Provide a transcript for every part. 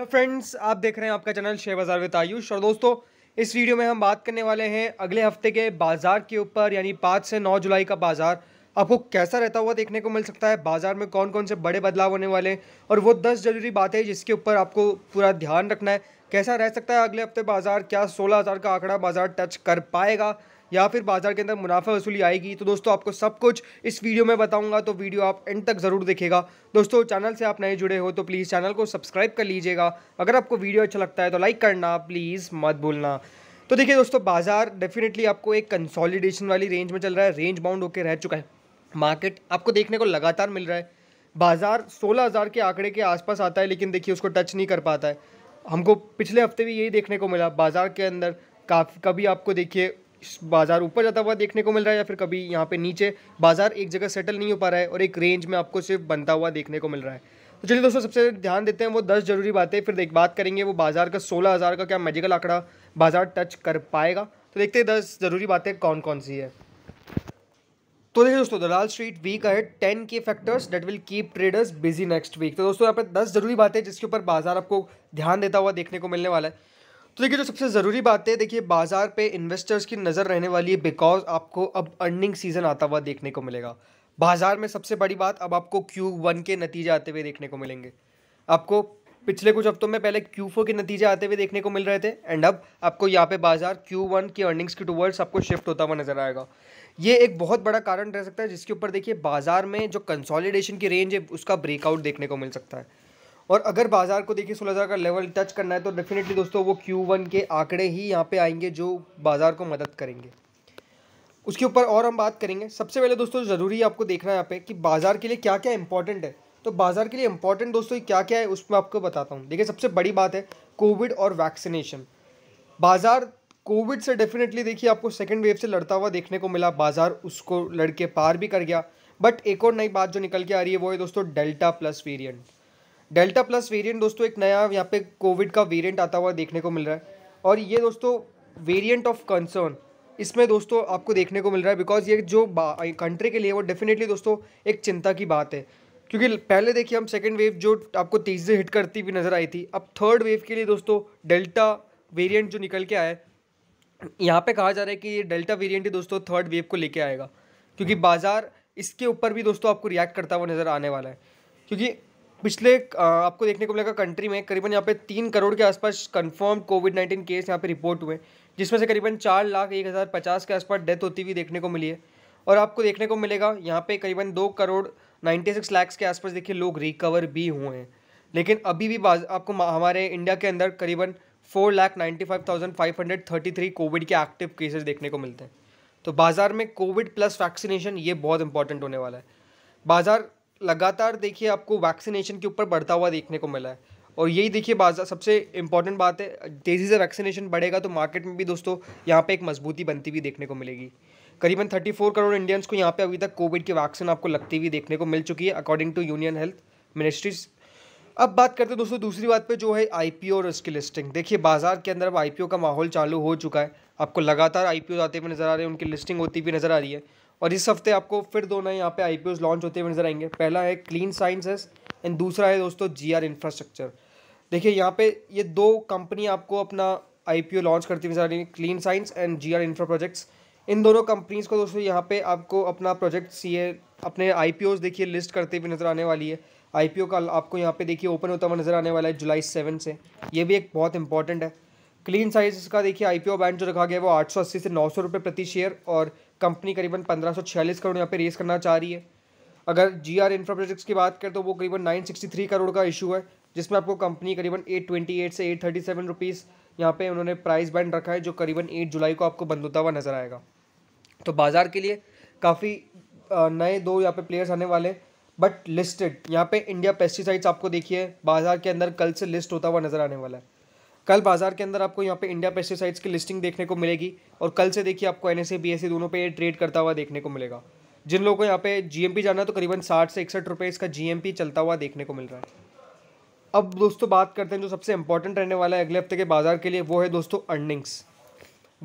तो फ्रेंड्स आप देख रहे हैं आपका चैनल शेयर बाज़ार विद आयुष और दोस्तों इस वीडियो में हम बात करने वाले हैं अगले हफ्ते के बाज़ार के ऊपर यानी पाँच से नौ जुलाई का बाज़ार आपको कैसा रहता हुआ देखने को मिल सकता है बाज़ार में कौन कौन से बड़े बदलाव होने वाले हैं और वो दस ज़रूरी बातें जिसके ऊपर आपको पूरा ध्यान रखना है कैसा रह सकता है अगले हफ्ते बाज़ार क्या सोलह हज़ार का आंकड़ा बाज़ार टच कर पाएगा या फिर बाजार के अंदर मुनाफा वसूली आएगी तो दोस्तों आपको सब कुछ इस वीडियो में बताऊंगा तो वीडियो आप एंड तक ज़रूर देखेगा दोस्तों चैनल से आप नए जुड़े हो तो प्लीज़ चैनल को सब्सक्राइब कर लीजिएगा अगर आपको वीडियो अच्छा लगता है तो लाइक करना प्लीज़ मत भूलना तो देखिए दोस्तों बाजार डेफिनेटली आपको एक कंसोलिडेशन वाली रेंज में चल रहा है रेंज बाउंड होकर रह चुका है मार्केट आपको देखने को लगातार मिल रहा है बाज़ार 16000 के आंकड़े के आसपास आता है लेकिन देखिए उसको टच नहीं कर पाता है हमको पिछले हफ्ते भी यही देखने को मिला बाज़ार के अंदर काफ़ी कभी आपको देखिए बाज़ार ऊपर जाता हुआ देखने को मिल रहा है या फिर कभी यहाँ पे नीचे बाज़ार एक जगह सेटल नहीं हो पा रहा है और एक रेंज में आपको सिर्फ बनता हुआ देखने को मिल रहा है तो चलिए दोस्तों सबसे ध्यान देते हैं वो दस जरूरी बातें फिर देख बात करेंगे वो बाज़ार का सोलह हज़ार का क्या मेजिकल आंकड़ा बाज़ार टच कर पाएगा तो देखते हैं दस ज़रूरी बातें कौन कौन सी है तो देखिए दोस्तों दलाल स्ट्रीट वीक है टेन के factors that will keep traders busy next week तो दोस्तों यहाँ पे दस जरूरी बातें जिसके ऊपर बाजार आपको ध्यान देता हुआ देखने को मिलने वाला है तो देखिए जो सबसे ज़रूरी बात है देखिए बाज़ार पे इन्वेस्टर्स की नज़र रहने वाली है बिकॉज आपको अब अर्निंग सीज़न आता हुआ देखने को मिलेगा बाज़ार में सबसे बड़ी बात अब आपको क्यू वन के नतीजे आते हुए देखने को मिलेंगे आपको पिछले कुछ हफ्तों में पहले क्यू फोर के नतीजे आते हुए देखने को मिल रहे थे एंड अब आपको यहाँ पे बाजार क्यू वन की अर्निंग्स के टूवर्ड्स आपको शिफ्ट होता हुआ नजर आएगा ये एक बहुत बड़ा कारण रह सकता है जिसके ऊपर देखिए बाजार में जो कंसॉलिडेशन की रेंज है उसका ब्रेकआउट देखने को मिल सकता है और अगर बाजार को देखिए सोलह का लेवल टच करना है तो डेफिनेटली दोस्तों वो क्यू वन के आंकड़े ही यहाँ पे आएंगे जो बाजार को मदद करेंगे उसके ऊपर और हम बात करेंगे सबसे पहले दोस्तों ज़रूरी आपको देखना है यहाँ पे कि बाजार के लिए क्या क्या इंपॉर्टेंट है तो बाजार के लिए इंपॉर्टेंट दोस्तों क्या क्या है उसमें आपको बताता हूँ देखिए सबसे बड़ी बात है कोविड और वैक्सीनेशन बाजार कोविड से डेफिनेटली देखिए आपको सेकेंड वेव से लड़ता हुआ देखने को मिला बाजार उसको लड़के पार भी कर गया बट एक और नई बात जो निकल के आ रही है वो है दोस्तों delta plus variant delta plus variant दोस्तों एक नया यहाँ पे कोविड का वेरिएंट आता हुआ देखने को मिल रहा है और ये दोस्तों वेरिएंट ऑफ कंसर्न इसमें दोस्तों आपको देखने को मिल रहा है बिकॉज ये जो कंट्री के लिए वो डेफिनेटली दोस्तों एक चिंता की बात है क्योंकि पहले देखिए हम सेकेंड वेव जो आपको तेज़ी से हिट करती हुई नज़र आई थी अब थर्ड वेव के लिए दोस्तों डेल्टा वेरियंट जो निकल के आए यहाँ पर कहा जा रहा है कि ये डेल्टा वेरियंट ही दोस्तों थर्ड वेव को लेके आएगा क्योंकि बाज़ार इसके ऊपर भी दोस्तों आपको रिएक्ट करता हुआ नज़र आने वाला है क्योंकि पिछले आपको देखने को मिलेगा कंट्री में करीबन यहाँ पे तीन करोड़ के आसपास कंफर्म कोविड नाइन्टीन केस यहाँ पे रिपोर्ट हुए जिसमें से करीबन चार लाख एक हज़ार पचास के आसपास डेथ होती हुई देखने को मिली है और आपको देखने को मिलेगा यहाँ पे करीबन दो करोड़ नाइन्टी सिक्स लैक्स के आसपास देखिए लोग रिकवर भी हुए हैं लेकिन अभी भी आपको हमारे इंडिया के अंदर करीबन four lakh ninety five thousand five hundred thirty three covid के एक्टिव केसेस देखने को मिलते हैं तो बाज़ार में कोविड प्लस वैक्सीनेशन ये बहुत इंपॉर्टेंट होने वाला है बाज़ार लगातार देखिए आपको वैक्सीनेशन के ऊपर बढ़ता हुआ देखने को मिला है और यही देखिए बाजार सबसे इंपॉर्टेंट बात है तेज़ी से वैक्सीनेशन बढ़ेगा तो मार्केट में भी दोस्तों यहाँ पे एक मजबूती बनती हुई देखने को मिलेगी करीबन 34 करोड़ इंडियंस को यहाँ पे अभी तक कोविड की वैक्सीन आपको लगती हुई देखने को मिल चुकी है according to union health ministries अब बात करते हैं दोस्तों दूसरी बात पर जो है ओ और उसकी लिस्टिंग देखिए बाजार के अंदर अब ओ का माहौल चालू हो चुका है आपको लगातार ओ आते हुए नज़र आ रहे हैं उनकी लिस्टिंग होती हुई नज़र आ रही है और इस हफ्ते आपको फिर दो नए यहाँ पे आई लॉन्च होते हुए नजर आएंगे पहला है क्लीन साइंसेस एंड दूसरा है दोस्तों जी इंफ्रास्ट्रक्चर देखिए यहाँ पे ये दो कंपनी आपको अपना आई लॉन्च करती हुई नजर आ रही है clean science and G infra projects इन दोनों कंपनीज़ को दोस्तों यहाँ पे आपको अपना प्रोजेक्ट सी अपने आई देखिए लिस्ट करते हुए नज़र आने वाली है आई का आपको यहाँ पे देखिए ओपन होता हुआ नज़र आने वाला है जुलाई सेवन से ये भी एक बहुत इंपॉर्टेंट है क्लीन साइज इसका देखिए आईपीओ बैंड जो रखा गया है वो 880 से नौ सौ रुपये प्रति शेयर और कंपनी करीबन 1546 करोड़ यहाँ पे रेस करना चाह रही है अगर जी आर इंफ्रा प्रोजेक्ट्स की बात करें तो वो करीबन 963 करोड़ का इशू है जिसमें आपको कंपनी करीबन 828 से 837 थर्टी सेवन रुपीज़ यहाँ पर उन्होंने प्राइस बैंड रखा है जो करीबन एट जुलाई को आपको बंद होता हुआ नज़र आएगा तो बाज़ार के लिए काफ़ी नए दो यहाँ पे प्लेयर्स आने वाले बट लिस्टेड यहाँ पे इंडिया पेस्टिसाइड्स आपको देखिए बाज़ार के अंदर कल से लिस्ट होता हुआ नज़र आने वाला है कल बाजार के अंदर आपको यहाँ पे इंडिया पेस्टिसाइड्स की लिस्टिंग देखने को मिलेगी और कल से देखिए आपको एन एस दोनों पे ये ट्रेड करता हुआ देखने को मिलेगा जिन लोगों को यहाँ पे जीएमपी जाना है तो करीबन साठ से इकसठ रुपये इसका जीएमपी चलता हुआ देखने को मिल रहा है अब दोस्तों बात करते हैं जो सबसे इंपॉर्टेंट रहने वाला है अगले हफ्ते के बाज़ार के लिए वो है दोस्तों अर्निंग्स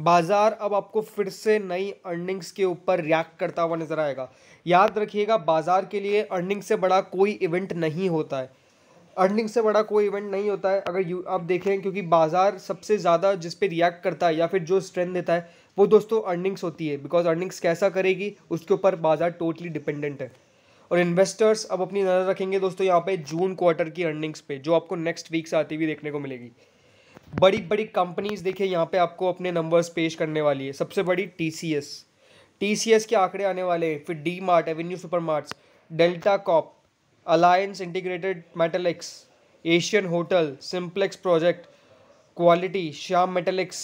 बाज़ार अब आपको फिर से नई अर्निंग्स के ऊपर रिएक्ट करता हुआ नज़र आएगा याद रखिएगा बाज़ार के लिए अर्निंग्स से बड़ा कोई इवेंट नहीं होता है अर्निंग से बड़ा कोई इवेंट नहीं होता है अगर यू आप देखें क्योंकि बाज़ार सबसे ज़्यादा जिस पे रिएक्ट करता है या फिर जो स्ट्रेंथ देता है वो दोस्तों अर्निंग्स होती है बिकॉज अर्निंग्स कैसा करेगी उसके ऊपर बाज़ार टोटली डिपेंडेंट है और इन्वेस्टर्स अब अपनी नज़र रखेंगे दोस्तों यहाँ पे जून क्वार्टर की अर्निंग्स पे जो आपको नेक्स्ट वीक से आती हुई देखने को मिलेगी बड़ी बड़ी कंपनीज देखिए यहाँ पे आपको अपने नंबर्स पेश करने वाली है सबसे बड़ी T C S T C S के आंकड़े आने वाले हैं फिर D mart avenue super marts delta corp alliance integrated metallics Asian hotel simplex project quality Shyam metallics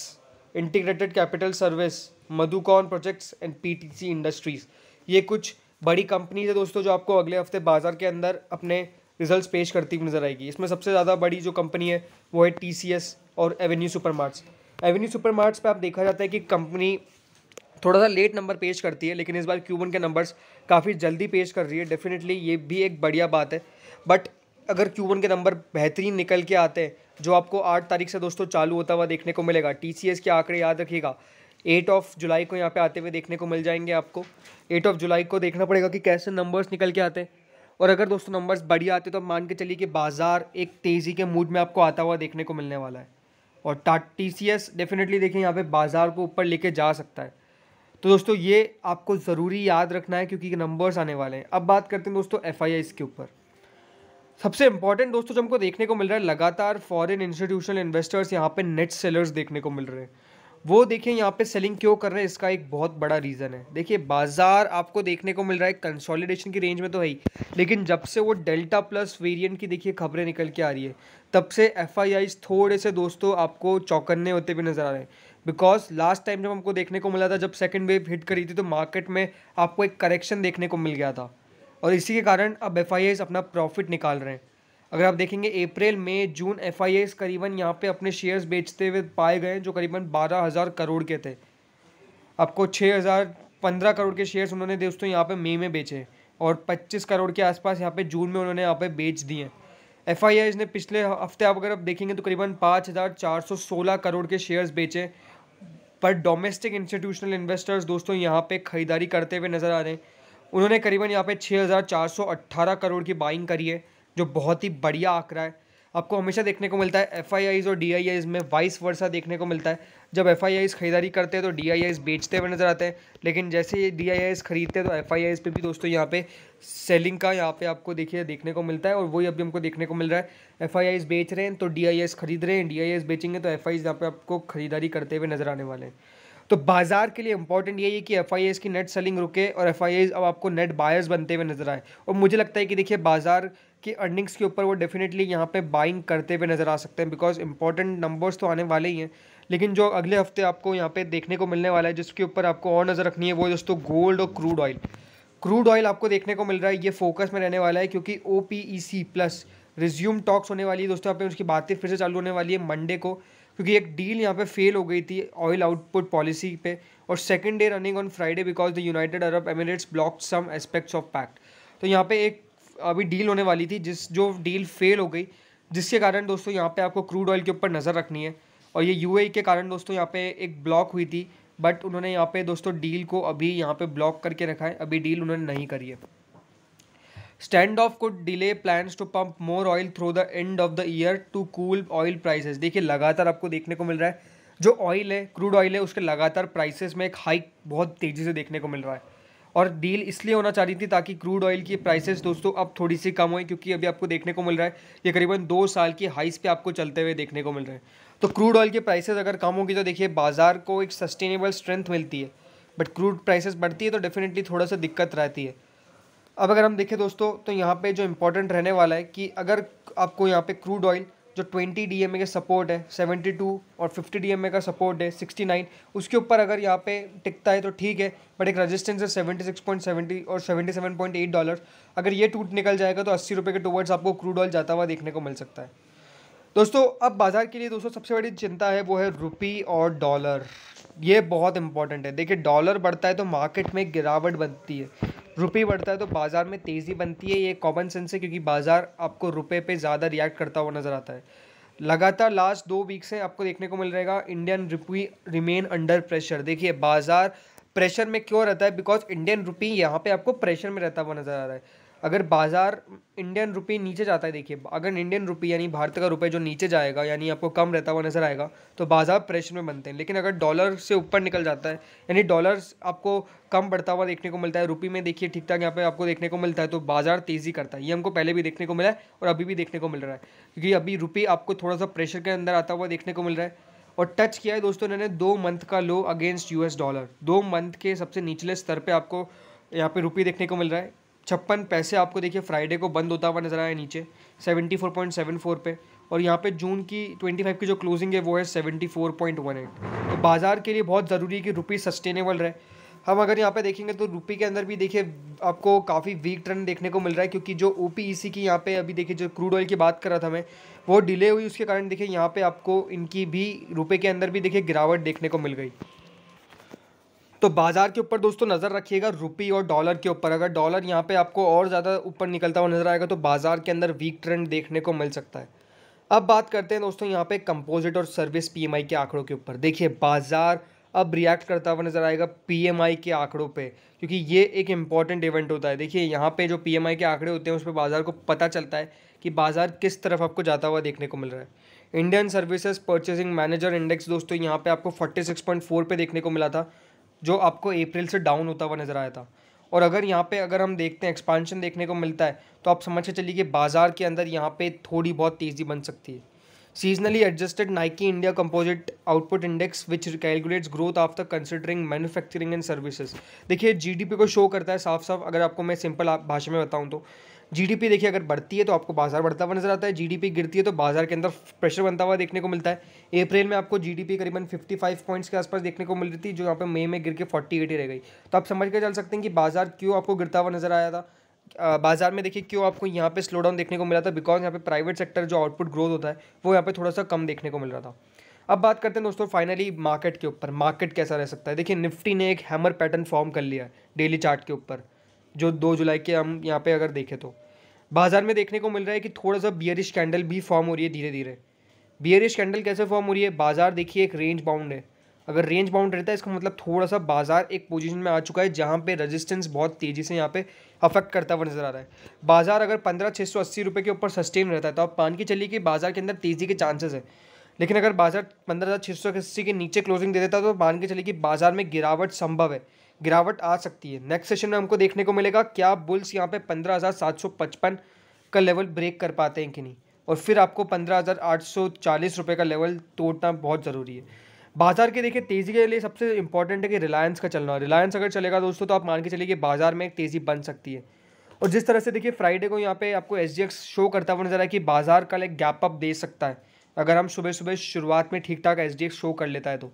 integrated capital service Madhucon projects and PTC industries ये कुछ बड़ी कंपनीज है दोस्तों जो आपको अगले हफ्ते बाज़ार के अंदर अपने रिजल्ट्स पेश करती हुई नज़र आएगी इसमें सबसे ज़्यादा बड़ी जो कंपनी है वो है टी और avenue super marts avenue super marts पर आप देखा जाता है कि कंपनी थोड़ा सा लेट नंबर पेश करती है लेकिन इस बार क्यूबन के नंबर्स काफ़ी जल्दी पेश कर रही है डेफिनेटली ये भी एक बढ़िया बात है बट अगर क्यूबन के नंबर बेहतरीन निकल के आते हैं जो आपको आठ तारीख से दोस्तों चालू होता हुआ देखने को मिलेगा टी के आंकड़े याद रखिएगा एट ऑफ जुलाई को यहाँ पे आते हुए देखने को मिल जाएंगे आपको एट ऑफ जुलाई को देखना पड़ेगा कि कैसे नंबर्स निकल के आते हैं और अगर दोस्तों नंबर्स बढ़िया आते तो आप मान के चलिए कि बाज़ार एक तेज़ी के मूड में आपको आता हुआ देखने को मिलने वाला है और टा टी सी एस डेफिनेटली देखिए यहाँ पे बाज़ार को ऊपर लेके जा सकता है तो दोस्तों ये आपको ज़रूरी याद रखना है क्योंकि नंबर्स आने वाले हैं अब बात करते हैं दोस्तों एफ के ऊपर सबसे इंपॉर्टेंट दोस्तों जो हमको देखने को मिल रहा है लगातार फॉरेन इंस्टीट्यूशनल इन्वेस्टर्स यहाँ पे नेट सेलर्स देखने को मिल रहे हैं वो देखिए यहाँ पे सेलिंग क्यों कर रहे हैं इसका एक बहुत बड़ा रीज़न है देखिए बाजार आपको देखने को मिल रहा है कंसोलिडेशन की रेंज में तो है ही लेकिन जब से वो डेल्टा प्लस वेरियंट की देखिए खबरें निकल के आ रही है तब से एफ थोड़े से दोस्तों आपको चौकन्ने होते हुए नज़र आ रहे हैं बिकॉज लास्ट टाइम जब हमको देखने को मिला था जब सेकेंड वेव हिट करी थी तो मार्केट में आपको एक करेक्शन देखने को मिल गया था और इसी के कारण अब एफ अपना प्रॉफिट निकाल रहे हैं अगर आप देखेंगे अप्रैल मई जून एफ करीबन यहाँ पे अपने शेयर्स बेचते हुए पाए गए जो करीबन बारह हज़ार करोड़ के थे आपको छः हज़ार पंद्रह करोड़ के शेयर्स उन्होंने दोस्तों यहाँ पे मई में बेचे और पच्चीस करोड़ के आसपास यहाँ पे जून में उन्होंने यहाँ पे बेच दिए एफ ने पिछले हफ्ते आप अगर आप देखेंगे तो करीबन पाँच हज़ार चार सौ सोलह करोड़ के शेयर्स बेचे पर डोमेस्टिक इंस्टीट्यूशनल इन्वेस्टर्स दोस्तों यहाँ पे खरीदारी करते हुए नज़र आ रहे हैं उन्होंने करीबन यहाँ पे 6,418 करोड़ की बाइंग करी है जो बहुत ही बढ़िया आंकड़ा है आपको हमेशा देखने को मिलता है एफ और डी में वाइस वर्षा देखने को मिलता है जब एफ खरीदारी करते हैं तो डी बेचते हुए नज़र आते हैं लेकिन जैसे ये डी खरीदते हैं तो एफ पर भी दोस्तों यहाँ पे सेलिंग का यहाँ पे आपको देखिए देखने को मिलता है और वही अभी हमको देखने को मिल रहा है एफ बेच रहे हैं तो डी खरीद रहे हैं डी बेचेंगे तो एफ आई यहाँ पे आपको खरीदारी करते हुए नज़र आने वाले हैं तो बाजार के लिए इंपॉर्टेंट यही है कि एफ की नेट सेलिंग रुके और एफ अब आपको नेट बायर्स बनते हुए नजर आए और मुझे लगता है कि देखिए बाजार कि अर्निंग्स के ऊपर वो डेफिनेटली यहाँ पे बाइंग करते हुए नज़र आ सकते हैं बिकॉज इंपॉर्टेंट नंबर्स तो आने वाले ही हैं लेकिन जो अगले हफ्ते आपको यहाँ पे देखने को मिलने वाला है जिसके ऊपर आपको और नज़र रखनी है वो दोस्तों गोल्ड और क्रूड ऑयल क्रूड ऑयल आपको देखने को मिल रहा है ये फोकस में रहने वाला है क्योंकि O P E C plus resume talks होने वाली है दोस्तों यहाँ पे उसकी बातें फिर से चालू होने वाली है मंडे को क्योंकि एक डील यहाँ पे फेल हो गई थी ऑयल आउटपुट पॉलिसी पे और second day running on Friday because the United Arab Emirates block some aspects of pact तो यहाँ पे एक अभी डील होने वाली थी जिस जो डील फेल हो गई जिसके कारण दोस्तों यहाँ पे आपको क्रूड ऑयल के ऊपर नज़र रखनी है और ये यू e के कारण दोस्तों यहाँ पे एक ब्लॉक हुई थी बट उन्होंने यहाँ पे दोस्तों डील को अभी यहाँ पे ब्लॉक करके रखा है अभी डील उन्होंने नहीं करी है स्टैंड ऑफ को delay plans to pump more oil through the end of the year to cool oil prices देखिए लगातार आपको देखने को मिल रहा है जो ऑयल है क्रूड ऑयल है उसके लगातार प्राइसेस में एक हाइक बहुत तेज़ी से देखने को मिल रहा है और डील इसलिए होना चाह रही थी ताकि क्रूड ऑयल की प्राइसेस दोस्तों अब थोड़ी सी कम हो क्योंकि अभी आपको देखने को मिल रहा है ये करीबन दो साल की हाइस पे आपको चलते हुए देखने को मिल रहे हैं तो क्रूड ऑयल की प्राइसेस अगर कम होगी तो देखिए बाजार को एक सस्टेनेबल स्ट्रेंथ मिलती है बट क्रूड प्राइसेस बढ़ती है तो डेफिनेटली थोड़ा सा दिक्कत रहती है अब अगर हम देखें दोस्तों तो यहाँ पर जो इंपॉर्टेंट रहने वाला है कि अगर आपको यहाँ पे क्रूड ऑयल जो 20 डी के सपोर्ट है 72 और 50 डी का सपोर्ट है 69 उसके ऊपर अगर यहाँ पे टिकता है तो ठीक है बट एक रेजिस्टेंस है 76.70 और 77.8 डॉलर अगर ये टूट निकल जाएगा तो अस्सी रुपये के टूवर्ड्स आपको क्रूड ऑयल जाता हुआ देखने को मिल सकता है दोस्तों अब बाज़ार के लिए दोस्तों सबसे बड़ी चिंता है वो है रुपी और डॉलर ये बहुत इंपॉर्टेंट है देखिए डॉलर बढ़ता है तो मार्केट में गिरावट बनती है रुपये बढ़ता है तो बाज़ार में तेज़ी बनती है ये कॉमन सेंस है क्योंकि बाज़ार आपको रुपये पे ज़्यादा रिएक्ट करता हुआ नज़र आता है लगातार लास्ट दो वीक से आपको देखने को मिल रहेगा Indian rupee remain under pressure देखिए बाज़ार प्रेशर में क्यों रहता है बिकॉज इंडियन रुपी यहाँ पे आपको प्रेशर में रहता हुआ नज़र आ रहा है अगर बाज़ार इंडियन रुपये नीचे जाता है देखिए अगर इंडियन रुपये यानी भारत का रुपये जो नीचे जाएगा यानी आपको कम रहता हुआ नज़र आएगा तो बाज़ार प्रेशर में बनते हैं लेकिन अगर डॉलर से ऊपर निकल जाता है यानी डॉलर आपको कम बढ़ता हुआ देखने को मिलता है रुपये में देखिए ठीक ठाक यहाँ पे आपको देखने को मिलता है तो बाज़ार तेज़ी करता है ये हमको पहले भी देखने को मिला है और अभी भी देखने को मिल रहा है क्योंकि अभी रुपये आपको थोड़ा सा प्रेशर के अंदर आता हुआ देखने को मिल रहा है और टच किया है दोस्तों इन्होंने दो मंथ का लो अगेंस्ट यूएस डॉलर दो मंथ के सबसे निचले स्तर पे आपको यहाँ पे रुपये देखने को मिल रहा है छप्पन पैसे आपको देखिए फ्राइडे को बंद होता हुआ नज़र आया नीचे seventy four point seven four पे और यहाँ पे जून की ट्वेंटी फाइव की जो क्लोजिंग है वो है seventy four point one eight तो बाज़ार के लिए बहुत ज़रूरी है कि रुपी सस्टेनेबल रहे हम अगर यहाँ पे देखेंगे तो रुपये के अंदर भी देखिए आपको काफ़ी वीक ट्रेंड देखने को मिल रहा है क्योंकि जो ओ e की यहाँ पे अभी देखिए जो क्रूड ऑयल की बात कर रहा था मैं वो डिले हुई उसके कारण देखिए यहाँ पे आपको इनकी भी रुपये के अंदर भी देखिए गिरावट देखने को मिल गई तो बाजार के ऊपर दोस्तों नज़र रखिएगा रुपी और डॉलर के ऊपर अगर डॉलर यहाँ पे आपको और ज़्यादा ऊपर निकलता हुआ नज़र आएगा तो बाजार के अंदर वीक ट्रेंड देखने को मिल सकता है अब बात करते हैं दोस्तों यहाँ पे कंपोजिट और सर्विस पीएमआई के आंकड़ों के ऊपर देखिए बाजार अब रिएक्ट करता हुआ नज़र आएगा पीएमआई के आंकड़ों पे क्योंकि ये एक इंपॉर्टेंट इवेंट होता है देखिए यहाँ पे जो पीएमआई के आंकड़े होते हैं उस पर बाजार को पता चलता है कि बाजार किस तरफ आपको जाता हुआ देखने को मिल रहा है Indian services purchasing manager index दोस्तों यहाँ पे आपको फोर पे देखने को मिला था जो आपको अप्रैल से डाउन होता हुआ नज़र आया था और अगर यहाँ पे अगर हम देखते हैं एक्सपांशन देखने को मिलता है तो आप समझ के चलिए कि बाज़ार के अंदर यहाँ पे थोड़ी बहुत तेज़ी बन सकती है seasonally adjusted Nikkei India composite output index which calculates growth after considering manufacturing and services देखिए जीडीपी को शो करता है साफ साफ अगर आपको मैं सिंपल भाषा में बताऊँ तो जीडीपी देखिए अगर बढ़ती है तो आपको बाजार बढ़ता हुआ नजर आता है जीडीपी गिरती है तो बाजार के अंदर प्रेशर बनता हुआ देखने को मिलता है अप्रैल में आपको जीडीपी करीबन 55 पॉइंट्स के आसपास देखने को मिल रही थी जो यहाँ पे मई में गिर के फोर्टी एट रह गई तो आप समझ के चल सकते हैं कि बाजार क्यों आपको गिरता हुआ नजर आया था बाजार में देखिए क्यों आपको यहाँ पे स्लो डाउन देखने को मिला था बिकॉज यहाँ पे प्राइवेट सेक्टर जो आउटपुट ग्रोथ होता है वो यहाँ पे थोड़ा सा कम देखने को मिल रहा था अब बात करते हैं दोस्तों फाइनली मार्केट के ऊपर मार्केट कैसा रह सकता है देखिए निफ्टी ने एक हैमर पैटर्न फॉर्म कर लिया है डेली चार्ट के ऊपर जो दो जुलाई के हम यहाँ पे अगर देखें तो बाज़ार में देखने को मिल रहा है कि थोड़ा सा बियरिश कैंडल भी फॉर्म हो रही है धीरे धीरे बियरिश कैंडल कैसे फॉर्म हो रही है बाज़ार देखिए एक रेंज बाउंड है अगर रेंज बाउंड रहता है इसका मतलब थोड़ा सा बाजार एक पोजीशन में आ चुका है जहाँ पे रेजिस्टेंस बहुत तेज़ी से यहाँ पे अफेक्ट करता हुआ नज़र आ रहा है बाजार अगर पंद्रह छः सौ अस्सी रुपये के ऊपर सस्टेन रहता है तो आप पान के चलिए कि बाजार के अंदर तेज़ी के चांसेस है लेकिन अगर बाजार पंद्रह हज़ार छः सौ अस्सी के नीचे क्लोजिंग दे देता है तो मान के चलिए कि बाजार में गिरावट संभव है गिरावट आ सकती है नेक्स्ट सेशन में हमको देखने को मिलेगा क्या बुल्स यहाँ पे पंद्रह हज़ार सात सौ पचपन का लेवल ब्रेक कर पाते हैं कि नहीं और फिर आपको पंद्रह हज़ार आठ सौ चालीस रुपये का लेवल तोड़ना बहुत ज़रूरी है बाजार के देखिए तेज़ी के लिए सबसे इंपॉर्टेंट है कि रिलायंस का चलना रिलायंस अगर चलेगा दोस्तों तो आप मान के चलिए कि बाजार में एक तेज़ी बन सकती है और जिस तरह से देखिए फ्राइडे को यहाँ पे आपको एस शो करता हुआ नजर आया कि बाजार कल एक गैप अप दे सकता है अगर हम सुबह सुबह शुरुआत में ठीक ठाक एस शो कर लेता है तो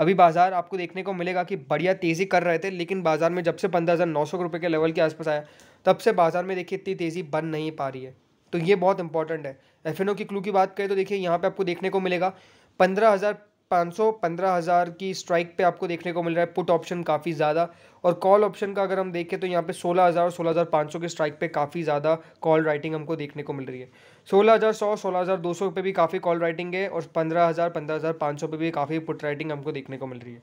अभी बाज़ार आपको देखने को मिलेगा कि बढ़िया तेज़ी कर रहे थे लेकिन बाज़ार में जब से पंद्रह हज़ार नौ सौ रुपये के लेवल के आसपास आया तब से बाज़ार में देखिए इतनी तेज़ी बन नहीं पा रही है तो ये बहुत इंपॉर्टेंट है एफ की क्लू की बात करें तो देखिए यहाँ पर आपको देखने को मिलेगा पंद्रह हज़ार पाँच सौ पंद्रह हज़ार की स्ट्राइक पे आपको देखने को मिल रहा है पुट ऑप्शन काफ़ी ज़्यादा और कॉल ऑप्शन का अगर हम देखें तो यहाँ पे सोलह हज़ार सोलह हज़ार पाँच सौ के स्ट्राइक पे काफ़ी ज़्यादा कॉल राइटिंग हमको देखने को मिल रही है सोलह हज़ार सौ सोलह हज़ार दो सौ पे भी काफ़ी कॉल राइटिंग है और पंद्रह हज़ार पंद्रह हज़ार पाँच सौ पे भी काफ़ी पुट राइटिंग हमको देखने को मिल रही है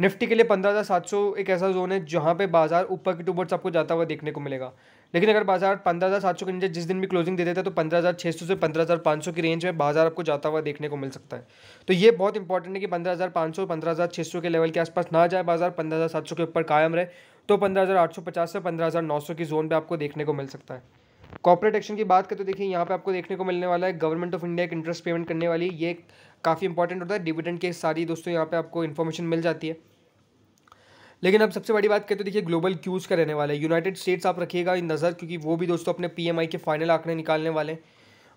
निफ्टी के लिए पंद्रह हज़ार सात सौ एक ऐसा जोन है जहाँ पे बाजार ऊपर की टूबर्ट्स आपको जाता हुआ देखने को मिलेगा लेकिन अगर बाजार पंद्रह हज़ार सात सौ के नीचे जिस दिन भी क्लोजिंग दे देता है तो पंद्रह हज़ार छः सौ से पंद्रह हज़ार पाँच सौ की रेंज में बाजार आपको जाता हुआ देखने को मिल सकता है तो ये बहुत इंपॉर्टेंट है कि पंद्रह हज़ार पाँच सौ पंद्रह हज़ार छः सौ के लेवल के आसपास ना जाए बाजार पंद्रह हज़ार सात सौ के ऊपर कायम रहे तो पंद्रह हज़ार आठ सौ पचास से पंद्रह हज़ार नौ सौ की जोन पर आपको देखने को मिल सकता है कॉर्पोरेट एक्शन की बात करें तो देखिए यहाँ पे आपको देखने को मिलने वाला है गवर्नमेंट ऑफ इंडिया एक इंटरेस्ट पेमेंट करने वाली ये काफ़ी इंपॉर्टेंट होता है डिविडेंड के सारी दोस्तों यहाँ पे आपको इन्फॉर्मेशन मिल जाती है लेकिन अब सबसे बड़ी बात कहते हैं देखिए ग्लोबल क्यूज़ का रहने वाला है यूनाइटेड स्टेट्स आप रखिएगा नज़र क्योंकि वो भी दोस्तों अपने पीएमआई के फाइनल आंकड़े निकालने वाले हैं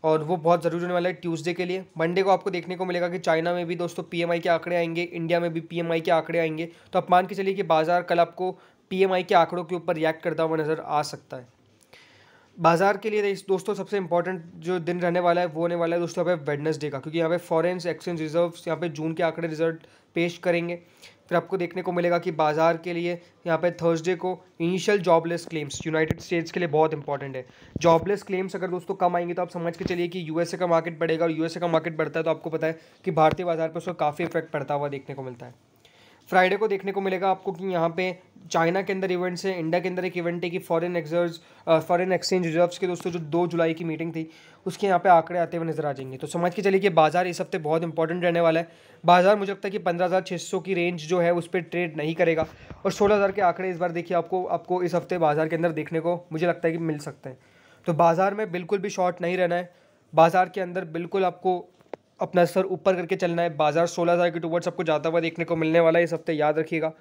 और वो बहुत ज़रूरी होने वाला है ट्यूसडे के लिए मंडे को आपको देखने को मिलेगा कि चाइना में भी दोस्तों पीएमआई के आंकड़े आएंगे इंडिया में भी पीएमआई के आंकड़े आएंगे तो आप मान के चलिए कि बाज़ार कल आपको पीएमआई के आंकड़ों के ऊपर रिएक्ट करता हुआ नज़र आ सकता है बाज़ार के लिए दोस्तों सबसे इंपॉर्टेंट जो दिन रहने वाला है वो होने वाला है दोस्तों यहाँ पे वेडनेसडे का क्योंकि यहाँ पे फॉरेन एक्सचेंज रिजर्व यहाँ पे जून के आंकड़े रिजल्ट पेश करेंगे फिर आपको देखने को मिलेगा कि बाजार के लिए यहाँ पे थर्सडे को initial jobless claims United States के लिए बहुत इंपॉर्टेंट है जॉबलेस क्लेम्स अगर दोस्तों कम आएंगे तो आप समझ के चलिए कि यूएसए का मार्केट बढ़ेगा और यूएसए का मार्केट बढ़ता है तो आपको पता है कि भारतीय बाजार पर उसका काफ़ी इफेक्ट पड़ता हुआ देखने को मिलता है फ्राइडे को देखने को मिलेगा आपको कि यहाँ पे चाइना के अंदर इवेंट्स है इंडिया के अंदर एक इवेंट है कि फॉरेन एक्सर्स फॉरेन एक्सचेंज रिजर्व्स के दोस्तों जो दो जुलाई की मीटिंग थी उसके यहाँ पे आंकड़े आते हुए नजर आ जाएंगे तो समझ के चलिए कि बाजार इस हफ्ते बहुत इंपॉर्टेंट रहने वाला है बाजार मुझे लगता है कि पंद्रह हज़ार छः सौ की रेंज जो है उस पर ट्रेड नहीं करेगा और सोलह हज़ार के आंकड़े इस बार देखिए आपको आपको इस हफ्ते बाजार के अंदर देखने को मुझे लगता है कि मिल सकते हैं तो बाजार में बिल्कुल भी शॉर्ट नहीं रहना है बाजार के अंदर बिल्कुल आपको अपना सर ऊपर करके चलना है बाजार सोलह हज़ार के टूवर्ड्स आपको जाता हुआ देखने को मिलने वाला है इस हफ्ते तो याद रखिएगा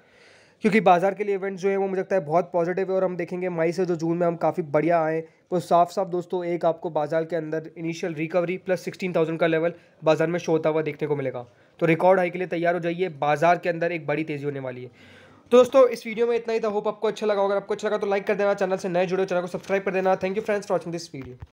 क्योंकि बाजार के लिए इवेंट जो है वो मुझे लगता है बहुत पॉजिटिव है और हम देखेंगे मई से जो जून में हम काफ़ी बढ़िया आए तो साफ साफ दोस्तों एक आपको बाजार के अंदर initial recovery plus sixteen thousand का लेवल बाजार में शो होता हुआ देखने को मिलेगा तो रिकॉर्ड हाई के लिए तैयार हो जाइए बाजार के अंदर एक बड़ी तेज़ी होने वाली है तो दोस्तों इस वीडियो में इतना ही था होप आपको अच्छा लगा अगर आपको अच्छा लगा तो लाइक कर देना चैनल से नए जुड़े चैनल को सब्सक्राइब कर देना thank you friends for watching this video